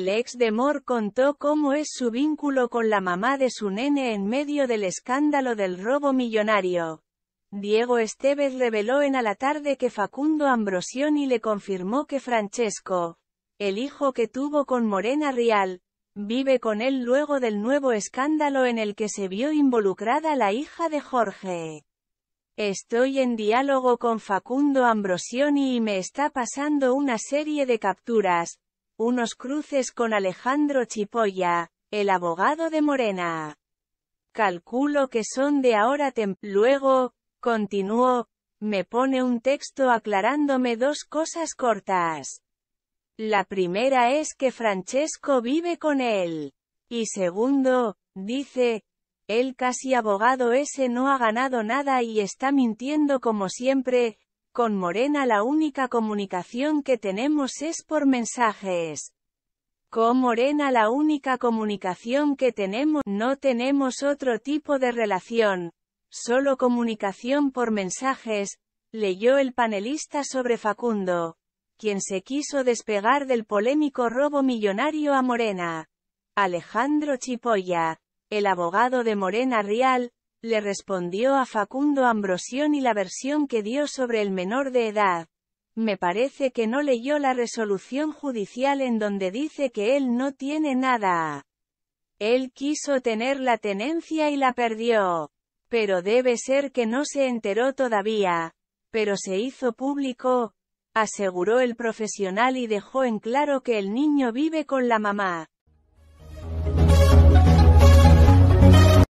el ex de Moore contó cómo es su vínculo con la mamá de su nene en medio del escándalo del robo millonario. Diego Estevez reveló en A la tarde que Facundo Ambrosioni le confirmó que Francesco, el hijo que tuvo con Morena Rial, vive con él luego del nuevo escándalo en el que se vio involucrada la hija de Jorge. Estoy en diálogo con Facundo Ambrosioni y me está pasando una serie de capturas, unos cruces con Alejandro Chipolla, el abogado de Morena. Calculo que son de ahora tem... Luego, continuó, me pone un texto aclarándome dos cosas cortas. La primera es que Francesco vive con él. Y segundo, dice, el casi abogado ese no ha ganado nada y está mintiendo como siempre, con Morena la única comunicación que tenemos es por mensajes. Con Morena la única comunicación que tenemos, no tenemos otro tipo de relación, solo comunicación por mensajes, leyó el panelista sobre Facundo, quien se quiso despegar del polémico robo millonario a Morena. Alejandro Chipolla, el abogado de Morena Rial, le respondió a Facundo Ambrosión y la versión que dio sobre el menor de edad. Me parece que no leyó la resolución judicial en donde dice que él no tiene nada. Él quiso tener la tenencia y la perdió. Pero debe ser que no se enteró todavía. Pero se hizo público, aseguró el profesional y dejó en claro que el niño vive con la mamá.